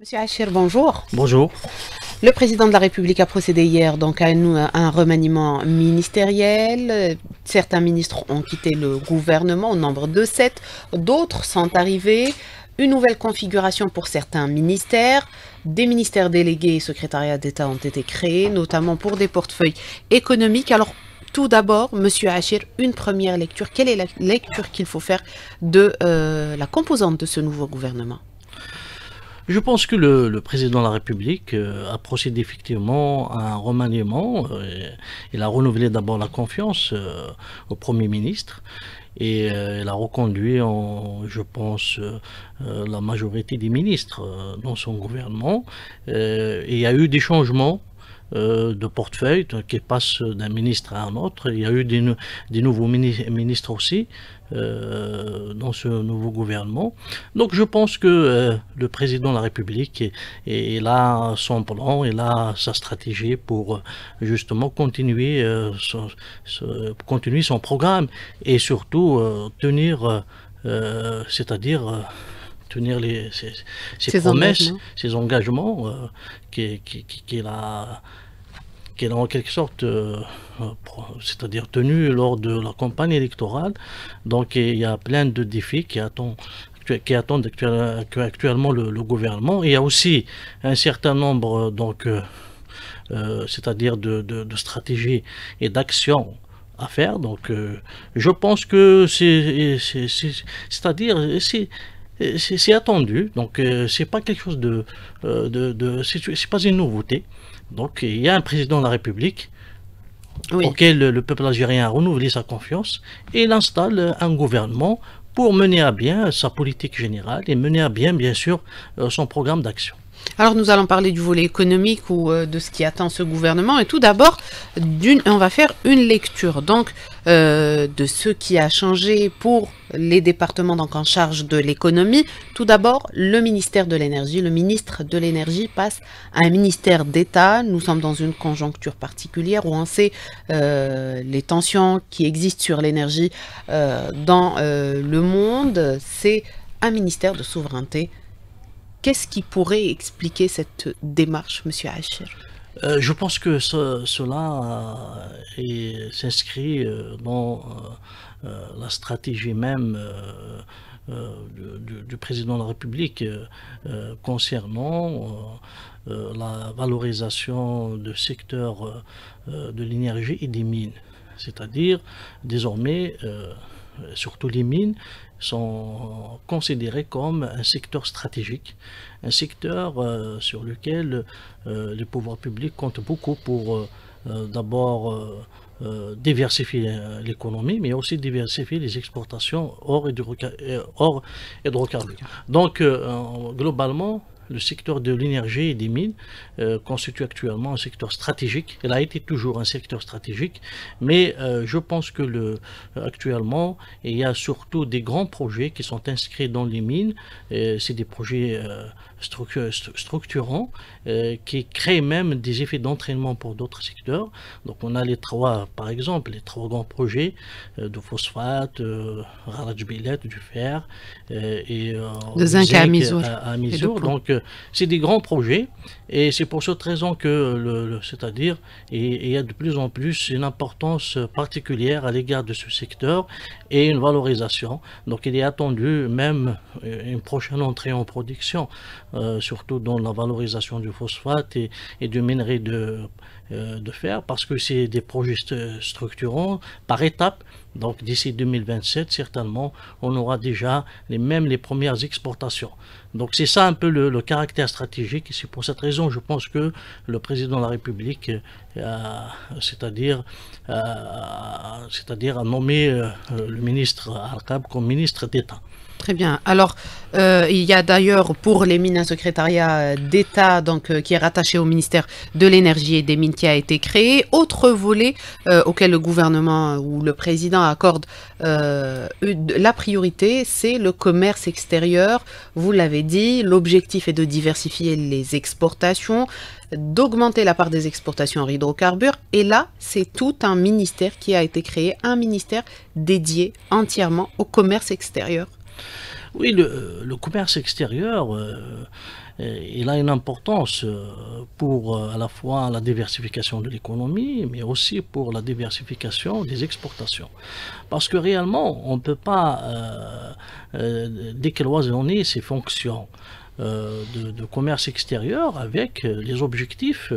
Monsieur Achir, bonjour. Bonjour. Le président de la République a procédé hier donc à un, remaniement ministériel. Certains ministres ont quitté le gouvernement au nombre de sept. D'autres sont arrivés. Une nouvelle configuration pour certains ministères. Des ministères délégués et secrétariats d'État ont été créés, notamment pour des portefeuilles économiques. Alors, tout d'abord, Monsieur Achir, une première lecture. Quelle est la lecture qu'il faut faire de euh, la composante de ce nouveau gouvernement je pense que le, président de la République euh, a procédé effectivement à un remaniement. Euh, il a renouvelé d'abord la confiance euh, au Premier ministre et il a reconduit, en, je pense, la majorité des ministres dans son gouvernement. il y a eu des changements euh, de portefeuille qui passe d'un ministre à un autre. Il y a eu des, nouveaux ministres aussi euh, dans ce nouveau gouvernement. Donc je pense que euh, le président de la République il a son plan, il a sa stratégie pour justement continuer, son, programme et surtout tenir, c'est-à-dire tenir les, ses, promesses, ses engagements qu'il qui, qui, a qui est en quelque sorte, euh, euh, c'est-à-dire tenu lors de la campagne électorale. Donc il y a plein de défis qui attendent qui attendent actuellement le, gouvernement. Il y a aussi un certain nombre, euh, donc, c'est-à-dire de, stratégies et d'actions à faire. Donc, je pense que c'est, c'est-à-dire, c'est attendu, donc euh, c'est pas quelque chose de, euh, de, c'est pas une nouveauté. Donc il y a un président de la République auquel le, le, peuple algérien a renouvelé sa confiance et il installe un gouvernement pour mener à bien sa politique générale et mener à bien, bien sûr, euh, son programme d'action. Alors nous allons parler du volet économique ou euh, de ce qui attend ce gouvernement. Et tout d'abord, on va faire une lecture donc euh, de ce qui a changé pour les départements donc en charge de l'économie. Tout d'abord, le ministère de l'énergie. Le ministre de l'énergie passe à un ministère d'État. Nous sommes dans une conjoncture particulière où on sait euh, les tensions qui existent sur l'énergie dans le monde. C'est un ministère de souveraineté Qu'est-ce qui pourrait expliquer cette démarche, M. Achir euh, Je pense que cela euh, s'inscrit euh, dans la stratégie même du, du, président de la République concernant la valorisation du secteur de l'énergie et des mines. C'est-à-dire, désormais, surtout les mines, sont considérés comme un secteur stratégique, un secteur euh, sur lequel euh, les pouvoirs publics comptent beaucoup pour euh, d'abord diversifier l'économie, mais aussi diversifier les exportations hors, hors hydrocarbures. Donc, globalement, le secteur de l'énergie et des mines constitue euh, actuellement un secteur stratégique. Elle a été toujours un secteur stratégique, mais euh, je pense que le, euh, actuellement, il y a surtout des grands projets qui sont inscrits dans les mines. C'est des projets structurants qui créent même des effets d'entraînement pour d'autres secteurs. Donc on a les trois, par exemple, les trois grands projets de phosphate, du fer et de zinc, à, à, Donc c'est des grands projets et c'est pour cette raison que, le, c'est-à-dire, il y a de plus en plus une importance particulière à l'égard de ce secteur et une valorisation. Donc il est attendu même euh, une prochaine entrée en production, euh, surtout dans la valorisation du phosphate et, et du minerai de euh, de faire parce que c'est des projets structurants par étapes. Donc d'ici 2027, certainement, on aura déjà les, mêmes, les premières exportations. Donc c'est ça un peu le, caractère stratégique. c'est pour cette raison, je pense que le président de la République, euh, c'est-à-dire, c'est-à-dire a nommé euh, le ministre al Al-Khab comme ministre d'État. Très bien. Alors, euh, il y a d'ailleurs pour les mines un secrétariat euh, d'État euh, qui est rattaché au ministère de l'énergie et des mines qui a été créé. Autre volet auquel le gouvernement ou le président accorde la priorité, c'est le commerce extérieur. Vous l'avez dit, l'objectif est de diversifier les exportations, d'augmenter la part des exportations en hydrocarbures. Et là, c'est tout un ministère qui a été créé, un ministère dédié entièrement au commerce extérieur. Oui, le, commerce extérieur, euh, il a une importance euh, pour euh, à la fois la diversification de l'économie, mais aussi pour la diversification des exportations. Parce que réellement, on ne peut pas euh, décloisonner ces fonctions. De, commerce extérieur avec les objectifs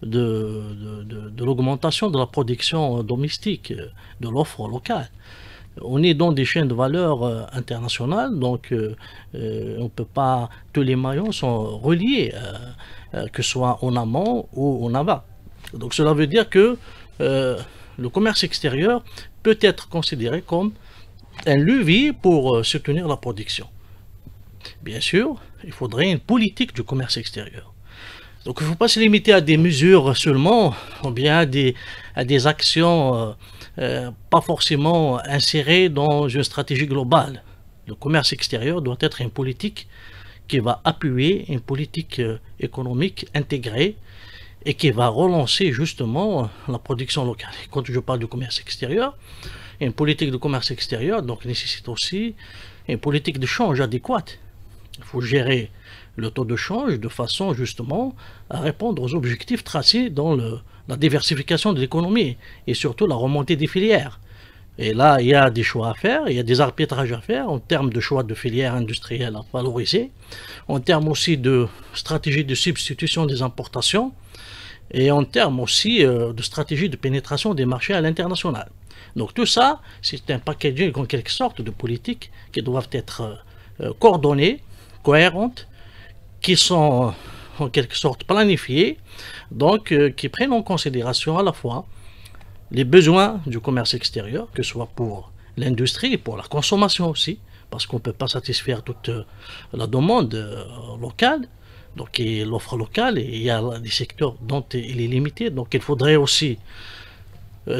de l'augmentation de la production domestique, de l'offre locale on est dans des chaînes de valeur euh, internationales, donc euh, euh, on ne peut pas, tous les maillons sont reliés, que ce soit en amont ou en aval. Donc cela veut dire que le commerce extérieur peut être considéré comme un levier pour soutenir la production. Bien sûr, il faudrait une politique du commerce extérieur. Donc il ne faut pas se limiter à des mesures seulement, ou bien des, à des actions euh, pas forcément inséré dans une stratégie globale. Le commerce extérieur doit être une politique qui va appuyer une politique euh, économique intégrée et qui va relancer justement euh, la production locale. Quand je parle du commerce extérieur, une politique de commerce extérieur donc nécessite aussi une politique de change adéquate. Il faut gérer le taux de change de façon justement à répondre aux objectifs tracés dans la diversification de l'économie et surtout la remontée des filières. Et là, il y a des choix à faire, il y a des arbitrages à faire en termes de choix de filières industrielles à valoriser, en termes aussi de stratégie de substitution des importations et en termes aussi euh, de stratégie de pénétration des marchés à l'international. Donc tout ça, c'est un packaging en quelque sorte de politiques qui doivent être euh, coordonnées, cohérentes qui sont euh, en quelque sorte planifiés, donc euh, qui prennent en considération à la fois les besoins du commerce extérieur, que ce soit pour l'industrie pour la consommation aussi, parce qu'on ne peut pas satisfaire toute euh, la demande locale, donc et l'offre locale, et il y a des secteurs dont il est limité, donc il faudrait aussi,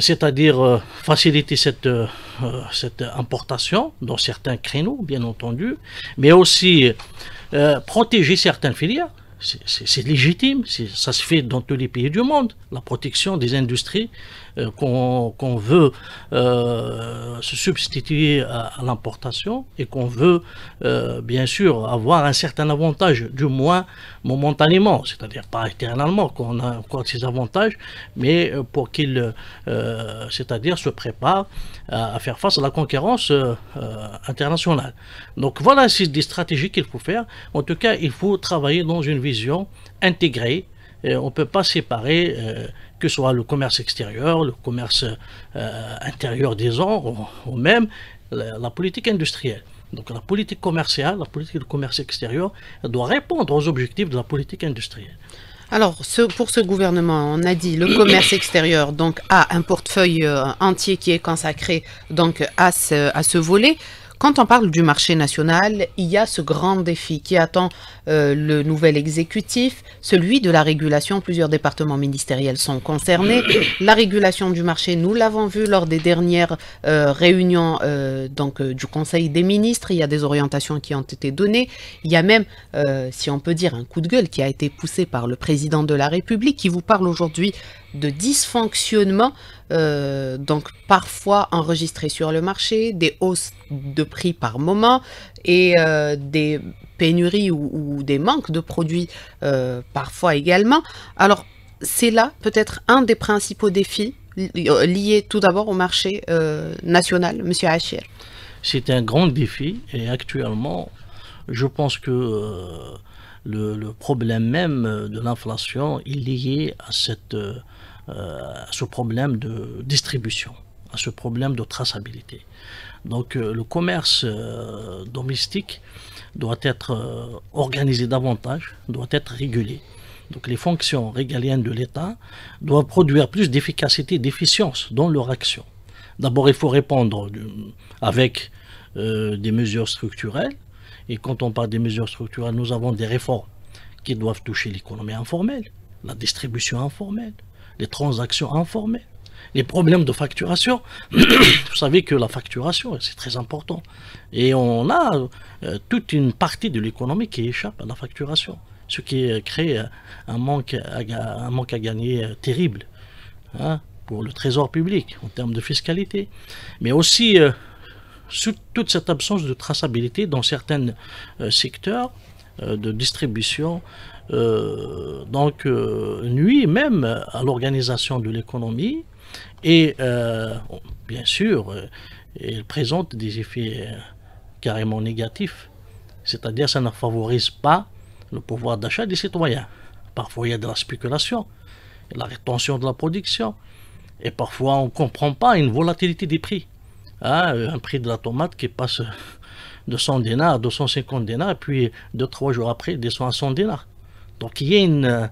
c'est-à-dire faciliter cette, cette importation dans certains créneaux, bien entendu, mais aussi euh, protéger certaines filières, c'est légitime, ça se fait dans tous les pays du monde, la protection des industries euh, qu'on veut euh, se substituer à, l'importation et qu'on veut euh, bien sûr avoir un certain avantage, du moins momentanément, c'est-à-dire pas éternellement qu'on a encore ces avantages, mais pour qu'il, c'est-à-dire se prépare à, faire face à la concurrence internationale. Donc voilà, c'est des stratégies qu'il faut faire. En tout cas, il faut travailler dans une vision intégrée. on ne peut pas séparer que ce soit le commerce extérieur, le commerce euh, intérieur des ou, même la, politique industrielle. Donc la politique commerciale, la politique de commerce extérieur, doit répondre aux objectifs de la politique industrielle. Alors, pour ce gouvernement, on a dit le commerce extérieur donc, a un portefeuille euh, entier qui est consacré donc, à, à ce volet. Quand on parle du marché national, il y a ce grand défi qui attend euh, le nouvel exécutif, celui de la régulation. Plusieurs départements ministériels sont concernés. La régulation du marché, nous l'avons vu lors des dernières euh, réunions euh, donc, du Conseil des ministres. Il y a des orientations qui ont été données. Il y a même, si on peut dire, un coup de gueule qui a été poussé par le président de la République qui vous parle aujourd'hui de dysfonctionnement, euh, donc parfois enregistré sur le marché, des hausses de prix par moment et euh, des pénuries ou, des manques de produits euh, parfois également. Alors c'est là peut-être un des principaux défis liés tout d'abord au marché national, Monsieur Achir. C'est un grand défi et actuellement, je pense que le, le, problème même de l'inflation est lié à cette, euh, à ce problème de distribution, à ce problème de traçabilité. Donc euh, le commerce euh, domestique doit être organisé davantage, doit être régulé. Donc les fonctions régaliennes de l'État doivent produire plus d'efficacité d'efficience dans leur action. D'abord, il faut répondre avec des mesures structurelles. Et quand on parle des mesures structurelles, nous avons des réformes qui doivent toucher l'économie informelle, la distribution informelle, les transactions informées, les problèmes de facturation. Vous savez que la facturation, c'est très important. Et on a euh, toute une partie de l'économie qui échappe à la facturation, ce qui crée un manque à, gagner euh, terrible hein, pour le trésor public en termes de fiscalité. Mais aussi, euh, toute cette absence de traçabilité dans certains secteurs de distribution euh, donc euh, nuit même à l'organisation de l'économie et euh, bien sûr, elle présente des effets carrément négatifs. C'est-à-dire ça ne favorise pas le pouvoir d'achat des citoyens. Parfois, il y a de la spéculation, la rétention de la production. Et parfois, on ne comprend pas une volatilité des prix. Hein, un prix de la tomate qui passe de 100 dinars à 250 dinars, et puis 2-3 jours après, descend à 100 dinars. Donc il y a une,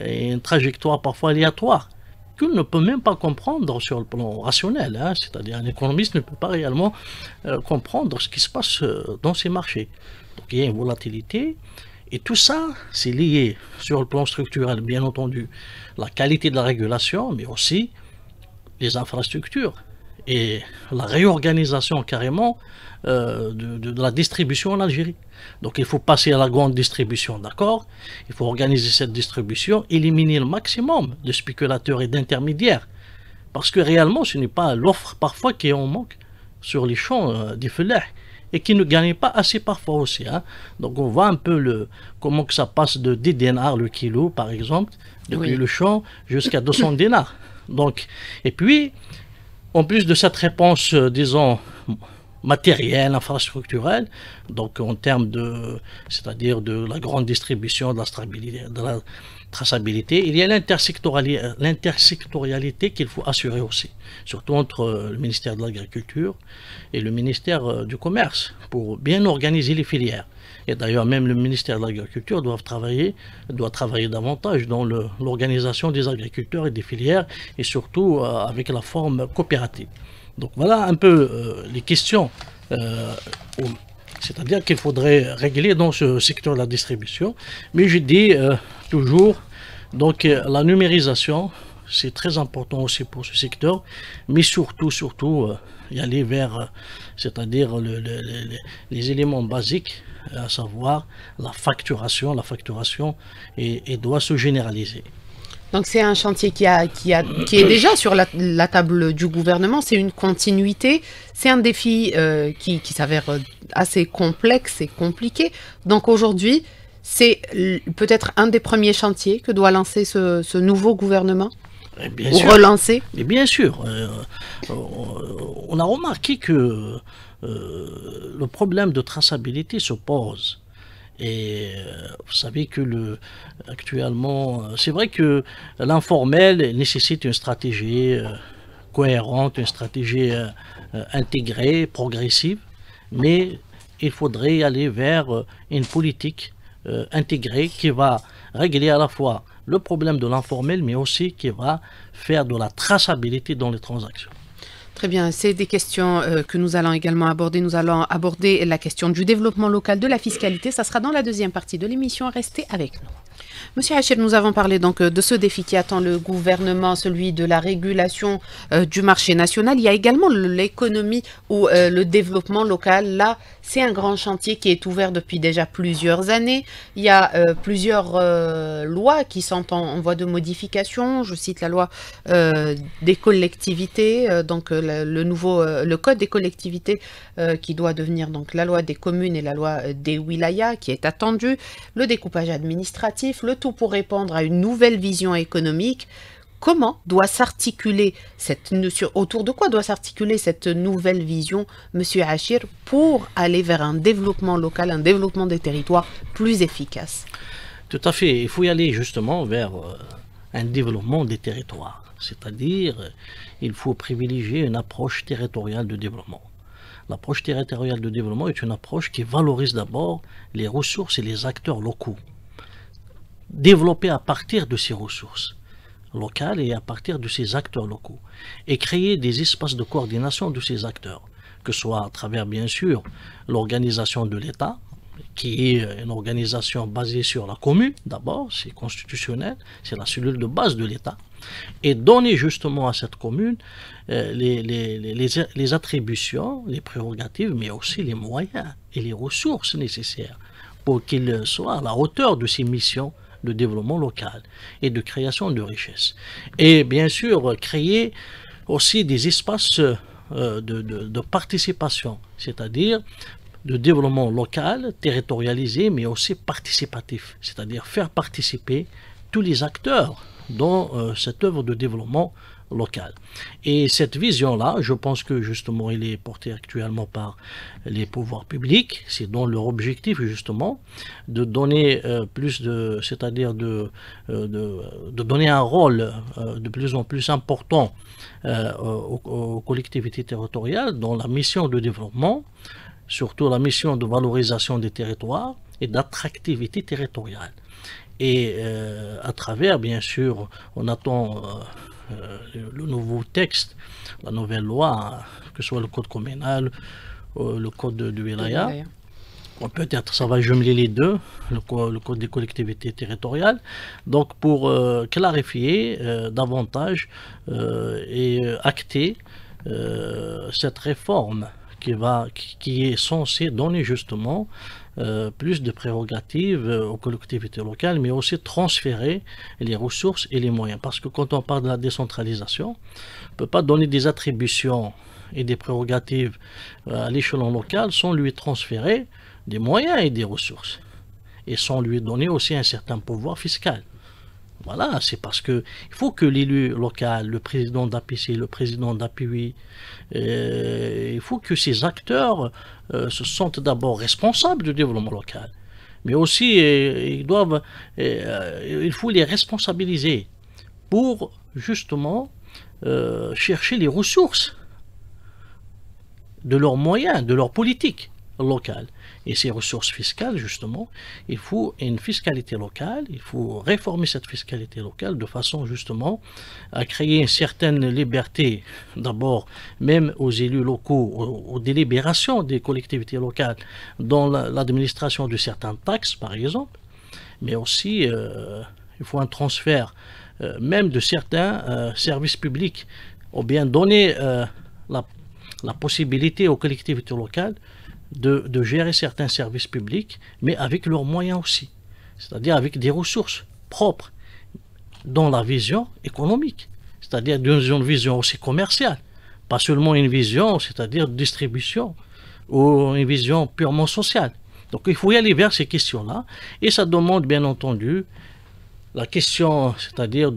euh, trajectoire parfois aléatoire qu'on ne peut même pas comprendre sur le plan rationnel. Hein. C'est-à-dire un économiste ne peut pas réellement euh, comprendre ce qui se passe euh, dans ces marchés. Donc il y a une volatilité. Et tout ça, c'est lié sur le plan structurel, bien entendu, la qualité de la régulation, mais aussi les infrastructures et la réorganisation carrément euh, de, la distribution en Algérie. Donc il faut passer à la grande distribution, d'accord Il faut organiser cette distribution, éliminer le maximum de spéculateurs et d'intermédiaires. Parce que réellement, ce n'est pas l'offre parfois qui en manque sur les champs euh, des fleurs et qui ne gagne pas assez parfois aussi. Hein. Donc on voit un peu le, comment que ça passe de 10 dinars le kilo, par exemple, depuis le champ jusqu'à 200 dinars. Donc, et puis, en plus de cette réponse, euh, disons, matérielle, infrastructurelle, donc en termes de, c'est-à-dire de la grande distribution, de la traçabilité, il y a l'intersectorialité qu'il faut assurer aussi, surtout entre euh, le ministère de l'Agriculture et le ministère euh, du Commerce, pour bien organiser les filières et d'ailleurs même le ministère de l'Agriculture doit travailler, doit travailler davantage dans l'organisation des agriculteurs et des filières, et surtout euh, avec la forme coopérative. Donc voilà un peu euh, les questions. Euh, c'est-à-dire qu'il faudrait régler dans ce secteur la distribution. Mais je dis toujours, donc la numérisation, c'est très important aussi pour ce secteur, mais surtout, surtout, euh, y aller vers, euh, c'est-à-dire les éléments basiques, euh, à savoir la facturation. La facturation et, doit se généraliser. Donc c'est un chantier qui, a, qui, a, est déjà sur la, table du gouvernement, c'est une continuité, c'est un défi qui, s'avère assez complexe et compliqué. Donc aujourd'hui, c'est peut-être un des premiers chantiers que doit lancer ce nouveau gouvernement eh, ou relancer bien sûr. Euh, euh, on a remarqué que euh, le problème de traçabilité se pose. Et vous savez que le, actuellement, c'est vrai que l'informel nécessite une stratégie cohérente, une stratégie intégrée, progressive, mais il faudrait aller vers une politique intégrée qui va régler à la fois le problème de l'informel, mais aussi qui va faire de la traçabilité dans les transactions. Très bien, c'est des questions euh, que nous allons également aborder. Nous allons aborder la question du développement local, de la fiscalité. Ça sera dans la deuxième partie de l'émission. Restez avec nous. Monsieur Hachir, nous avons parlé donc euh, de ce défi qui attend le gouvernement, celui de la régulation euh, du marché national. Il y a également l'économie ou euh, le développement local. Là, c'est un grand chantier qui est ouvert depuis déjà plusieurs années. Il y a plusieurs lois qui sont en, voie de modification. Je cite la loi des collectivités, donc le, nouveau le code des collectivités qui doit devenir donc la loi des communes et la loi des wilayas qui est attendue, le découpage administratif, le tout pour répondre à une nouvelle vision économique. Comment doit s'articuler cette autour de quoi doit s'articuler cette nouvelle vision, Monsieur Achir, pour aller vers un développement local, un développement des territoires plus efficace Tout à fait. Il faut y aller justement vers euh, un développement des territoires. C'est-à-dire, euh, il faut privilégier une approche territoriale de développement. L'approche territoriale de développement est une approche qui valorise d'abord les ressources et les acteurs locaux développer à partir de ces ressources locales et à partir de ces acteurs locaux, et créer des espaces de coordination de ces acteurs, que ce soit à travers, bien sûr, l'organisation de l'État, qui est euh, une organisation basée sur la commune, d'abord, c'est constitutionnel, c'est la cellule de base de l'État, et donner justement à cette commune euh, les, les, attributions, les prérogatives, mais aussi les moyens et les ressources nécessaires pour qu'il soit à la hauteur de ses missions de développement local et de création de richesses. Et bien sûr, créer aussi des espaces euh, de, participation, c'est-à-dire de développement local, territorialisé, mais aussi participatif, c'est-à-dire faire participer tous les acteurs dans euh, cette œuvre de développement locale. Et cette vision-là, je pense que justement, il est porté actuellement par les pouvoirs publics. C'est donc leur objectif justement de donner euh, plus de, c'est-à-dire euh, de, de, donner un rôle euh, de plus en plus important aux, collectivités territoriales dans la mission de développement, surtout la mission de valorisation des territoires et d'attractivité territoriale. Et à travers, bien sûr, on attend euh, le nouveau texte, la nouvelle loi, que ce soit le code communal, euh, le code de, de peut-être ça va jumeler les deux, le, code des collectivités territoriales, donc pour euh, clarifier davantage et acter cette réforme qui, va, qui est censée donner justement euh, plus de prérogatives euh, aux collectivités locales, mais aussi transférer les ressources et les moyens. Parce que quand on parle de la décentralisation, on ne peut pas donner des attributions et des prérogatives euh, à l'échelon local sans lui transférer des moyens et des ressources, et sans lui donner aussi un certain pouvoir fiscal. Voilà, c'est parce que il faut que l'élu local, le président d'APC, le président d'APUI, euh, il faut que ces acteurs euh, se sentent d'abord responsables du développement local, mais aussi euh, ils doivent, il faut les responsabiliser pour justement chercher les ressources de leurs moyens, de leur politique locale. Et ces ressources fiscales, justement, il faut une fiscalité locale, il faut réformer cette fiscalité locale de façon justement à créer une certaine liberté, d'abord même aux élus locaux, aux, délibérations des collectivités locales dans l'administration de certaines taxes, par exemple, mais aussi euh, il faut un transfert euh, même de certains euh, services publics, ou bien donner la possibilité aux collectivités locales de, gérer certains services publics, mais avec leurs moyens aussi, c'est-à-dire avec des ressources propres dans la vision économique, c'est-à-dire dans une vision aussi commerciale, pas seulement une vision, c'est-à-dire distribution ou une vision purement sociale. Donc il faut y aller vers ces questions-là, et ça demande bien entendu la question, c'est-à-dire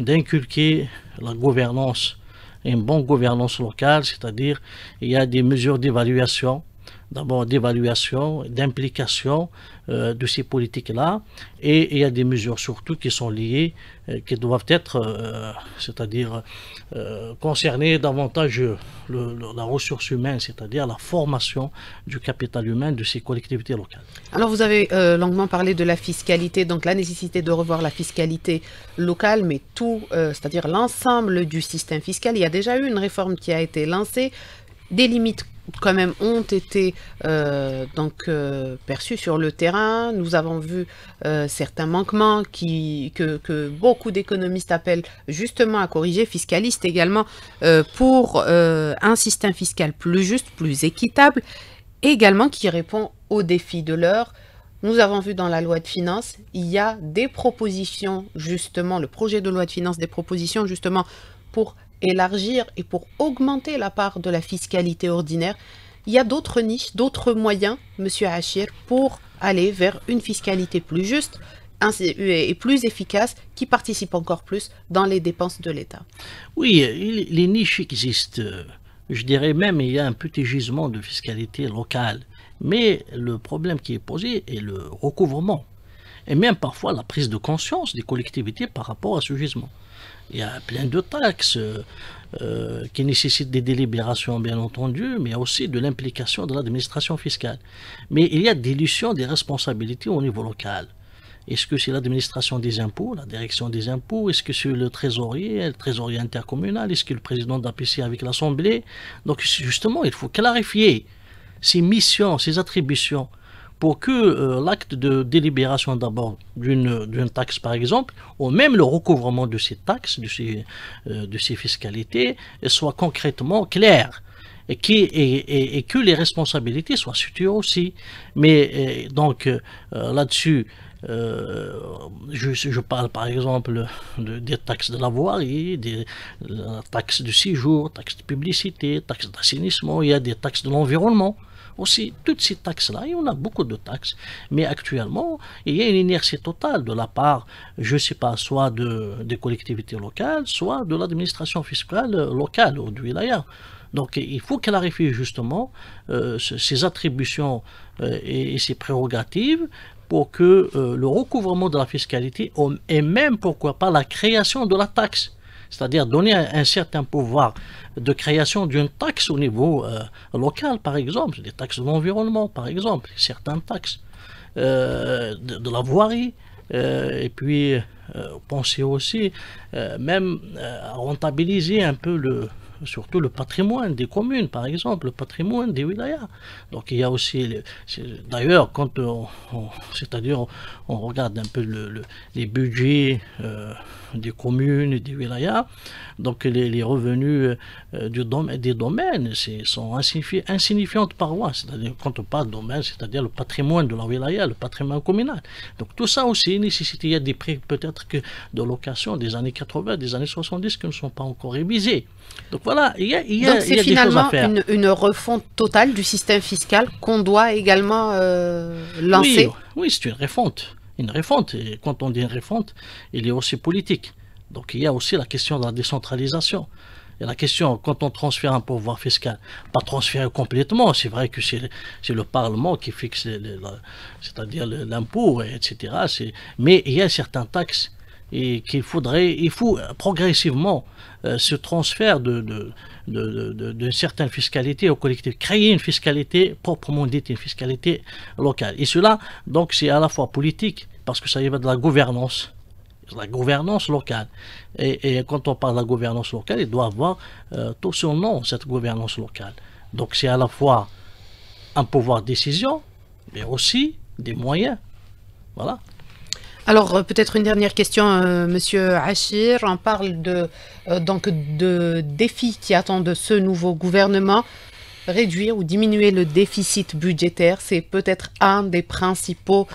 d'inculquer la gouvernance, une bonne gouvernance locale, c'est-à-dire il y a des mesures d'évaluation d'abord d'évaluation, d'implication euh, de ces politiques-là. Et il y a des mesures surtout qui sont liées, euh, qui doivent être, euh, c'est-à-dire, concerner davantage la ressource humaine, c'est-à-dire la formation du capital humain de ces collectivités locales. Alors vous avez longuement parlé de la fiscalité, donc la nécessité de revoir la fiscalité locale, mais tout, c'est-à-dire l'ensemble du système fiscal. Il y a déjà eu une réforme qui a été lancée des limites quand même ont été euh, donc euh, perçus sur le terrain. Nous avons vu euh, certains manquements qui, que, que beaucoup d'économistes appellent justement à corriger, fiscalistes également, pour un système fiscal plus juste, plus équitable, également qui répond aux défis de l'heure. Nous avons vu dans la loi de finances, il y a des propositions justement, le projet de loi de finances, des propositions justement pour élargir et pour augmenter la part de la fiscalité ordinaire, il y a d'autres niches, d'autres moyens, Monsieur Hachir, pour aller vers une fiscalité plus juste euh, et plus efficace qui participe encore plus dans les dépenses de l'État. Oui, les niches existent. Je dirais même il y a un petit gisement de fiscalité locale. Mais le problème qui est posé est le recouvrement et même parfois la prise de conscience des collectivités par rapport à ce gisement. Il y a plein de taxes euh, qui nécessitent des délibérations, bien entendu, mais aussi de l'implication de l'administration fiscale. Mais il y a dilution des responsabilités au niveau local. Est-ce que c'est l'administration des impôts, la direction des impôts Est-ce que c'est le trésorier, le trésorier intercommunal Est-ce que le président d'APC avec l'Assemblée Donc justement, il faut clarifier ses missions, ses attributions pour que euh, l'acte de délibération d'abord d'une taxe par exemple, ou même le recouvrement de ces taxes, de ces, euh, de ces fiscalités, soit concrètement clair. Et, qui, et, et, que les responsabilités soient situées aussi. Mais euh, donc là-dessus, je, je, parle par exemple de, des taxes de la voirie, des taxes de séjour, taxes de publicité, taxes d'assainissement, il y a des taxes de l'environnement aussi toutes ces taxes-là, il y en a beaucoup de taxes, mais actuellement, il y a une inertie totale de la part, je ne sais pas, soit de, des collectivités locales, soit de l'administration fiscale locale aujourd'hui du Donc il faut clarifier justement euh, ces attributions euh, et, ces prérogatives pour que euh, le recouvrement de la fiscalité et même pourquoi pas la création de la taxe c'est-à-dire donner un, certain pouvoir de création d'une taxe au niveau euh, local, par exemple, des taxes de l'environnement, par exemple, certaines taxes euh, de, la voirie. Euh, et puis, penser aussi, même à rentabiliser un peu le, surtout le patrimoine des communes, par exemple, le patrimoine des wilayas. Donc il y a aussi, d'ailleurs, quand on, c'est-à-dire on, regarde un peu les budgets euh, des communes et des wilayas, donc les, revenus euh, du domaine, des domaines sont insignifiants par voie, c'est-à-dire quand on parle de domaine, c'est-à-dire le patrimoine de la wilaya, le patrimoine communal. Donc tout ça aussi nécessite, il y a des prix peut-être que de location des années 80, des années 70 qui ne sont pas encore révisés. Donc voilà, il y a, Donc c'est finalement une, refonte totale du système fiscal qu'on doit également euh, lancer. Oui, c'est une refonte. Une refonte. Et quand on dit une refonte, il est aussi politique. Donc il y a aussi la question de la décentralisation. Et la question, quand on transfère un pouvoir fiscal, pas transférer complètement, c'est vrai que c'est le, le Parlement qui fixe, c'est-à-dire l'impôt, etc. Mais il y a certains taxes et qu'il faudrait, il faut progressivement se euh, ce transfert de, de, de, de, aux créer une fiscalité proprement dite, une fiscalité locale. Et cela, donc, c'est à la fois politique, parce que ça y va de la gouvernance, de la gouvernance locale. Et, et, quand on parle de la gouvernance locale, il doit avoir euh, tout son nom, cette gouvernance locale. Donc c'est à la fois un pouvoir de décision, mais aussi des moyens. Voilà. Alors euh, peut-être une dernière question, euh, Monsieur Achir. On parle de euh, donc de défis qui attendent ce nouveau gouvernement. Réduire ou diminuer le déficit budgétaire, c'est peut-être un des principaux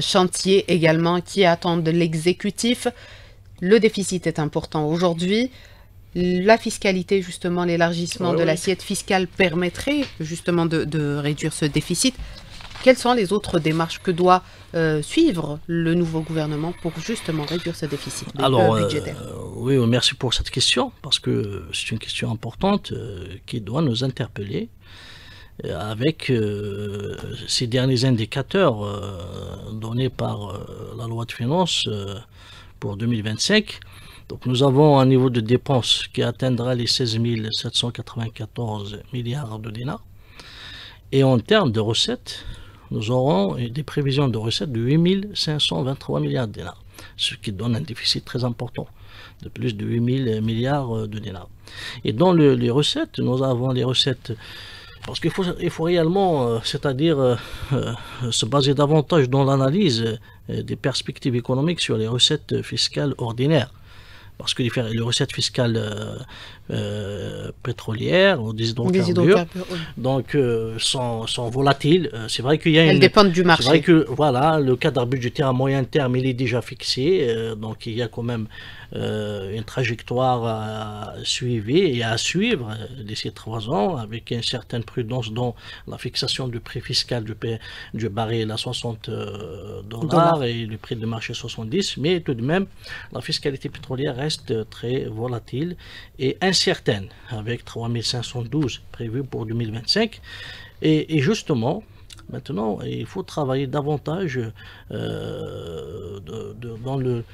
chantiers également qui attendent l'exécutif. Le déficit est important aujourd'hui. La fiscalité, justement, l'élargissement de l'assiette fiscale permettrait justement de réduire ce déficit. Quelles sont les autres démarches que doit euh, suivre le nouveau gouvernement pour justement réduire ce déficit Alors, euh, euh, Oui, merci pour cette question, parce que c'est une question importante qui doit nous interpeller avec ces derniers indicateurs donnés par la loi de finances pour 2025. Donc nous avons un niveau de dépenses qui atteindra les 16 794 milliards de dinars. Et en termes de recettes, nous aurons des prévisions de recettes de 8 523 milliards de dinars, ce qui donne un déficit très important de plus de 8 000 milliards euh, de dinars. Et dans les recettes, nous avons les recettes parce qu'il faut, il faut réellement, euh, c'est-à-dire, euh, se baser davantage dans l'analyse des perspectives économiques sur les recettes fiscales ordinaires parce que les, recettes fiscales euh, euh, pétrolières on des donc, euh, sont, volatiles. C'est vrai qu'il y a Elles une, dépendent du marché. C'est vrai que voilà, le cadre budgétaire à moyen terme, il est déjà fixé. donc il y a quand même euh, une trajectoire à suivie et à suivre euh, d'ici trois ans avec une certaine prudence dans la fixation du prix fiscal du, du baril à 60 euh, dollars et le prix de marché 70, mais tout de même, la fiscalité pétrolière reste très volatile et incertaine avec 3512 prévus pour 2025. Et, justement, Maintenant, il faut travailler davantage dans le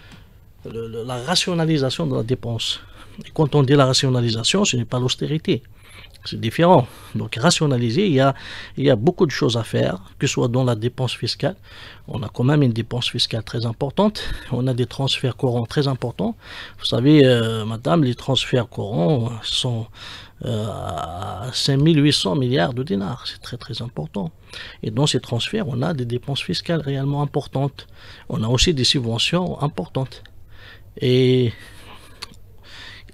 la rationalisation de la dépense. Et quand on dit la rationalisation, ce n'est pas l'austérité. C'est différent. Donc rationaliser, il y, a, beaucoup de choses à faire, que ce soit dans la dépense fiscale. On a quand même une dépense fiscale très importante. On a des transferts courants très importants. Vous savez, euh, madame, les transferts courants sont euh, à 5800 milliards de dinars. C'est très très important. Et dans ces transferts, on a des dépenses fiscales réellement importantes. On a aussi des subventions importantes. Et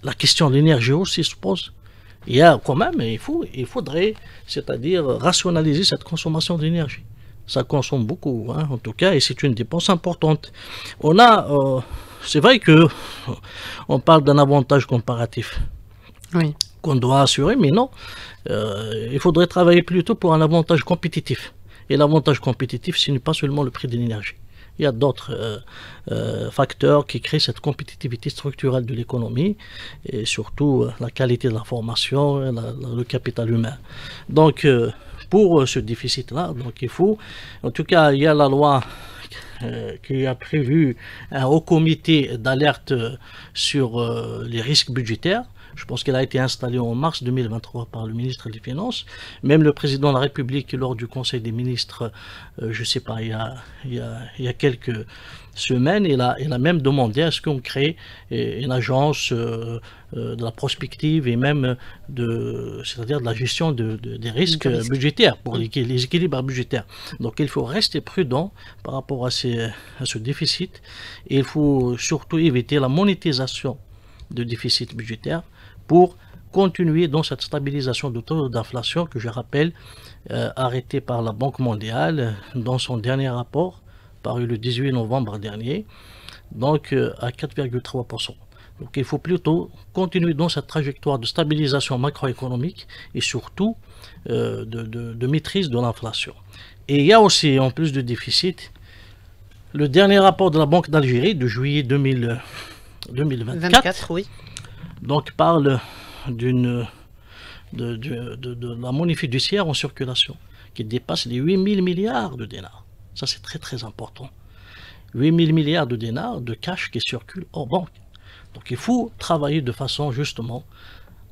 la question de l'énergie aussi se pose. Il y a quand même, il, faut, il faudrait, c'est-à-dire, rationaliser cette consommation d'énergie. Ça consomme beaucoup, hein, en tout cas, et c'est une dépense importante. On a, euh, c'est vrai que on parle d'un avantage comparatif qu'on doit assurer, mais non, euh, il faudrait travailler plutôt pour un avantage compétitif. Et l'avantage compétitif, ce n'est pas seulement le prix de l'énergie il y a d'autres euh, euh, facteurs qui créent cette compétitivité structurelle de l'économie et surtout euh, la qualité de la formation, le capital humain. Donc, pour ce déficit-là, donc il faut, en tout cas, il y a la loi qui a prévu un haut comité d'alerte sur les risques budgétaires je pense qu'elle a été installée en mars 2023 par le ministre des Finances. Même le président de la République, lors du Conseil des ministres, euh, je ne sais pas, il y, a, quelques semaines, il a, il a même demandé à ce qu'on crée eh, une agence euh, euh, de la prospective et même de, c'est-à-dire de la gestion des risques budgétaires, pour les, équilibres budgétaires. Donc il faut rester prudent par rapport à, ces, à ce déficit il faut surtout éviter la monétisation de déficit budgétaire pour continuer dans cette stabilisation de taux d'inflation que je rappelle euh, arrêtée par la Banque mondiale euh, dans son dernier rapport paru le 18 novembre dernier, donc euh, à 4,3%. Donc il faut plutôt continuer dans cette trajectoire de stabilisation macroéconomique et surtout de, maîtrise de l'inflation. Et il y a aussi, en plus du déficit, le dernier rapport de la Banque d'Algérie de juillet 2000, 2024, oui donc parle d'une de, la monnaie fiduciaire en circulation qui dépasse les 8000 milliards de dinars. Ça, c'est très très important. 8000 milliards de dinars de cash qui circulent en banque. Donc il faut travailler de façon justement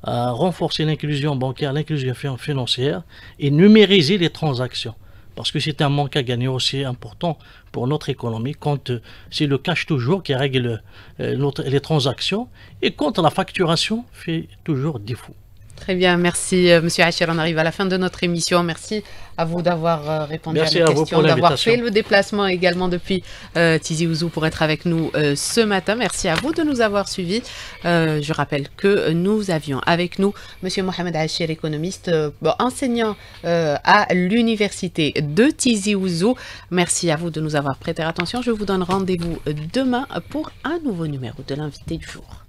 à renforcer l'inclusion bancaire, l'inclusion financière et numériser les transactions parce que c'est un manque à gagner aussi important pour notre économie quand euh, c'est le cash toujours qui règle euh, les transactions et quand la facturation fait toujours défaut. Très bien, merci euh, Monsieur On arrive à la fin de notre émission. Merci à vous d'avoir euh, répondu à nos questions, d'avoir fait le déplacement également depuis euh, Tizi Ouzou pour être avec nous ce matin. Merci à vous de nous avoir suivis. je rappelle que nous avions avec nous Monsieur Mohamed Hachir, économiste, enseignant à l'université de Tizi Ouzou. Merci à vous de nous avoir prêté attention. Je vous donne rendez-vous demain pour un nouveau numéro de l'invité du jour.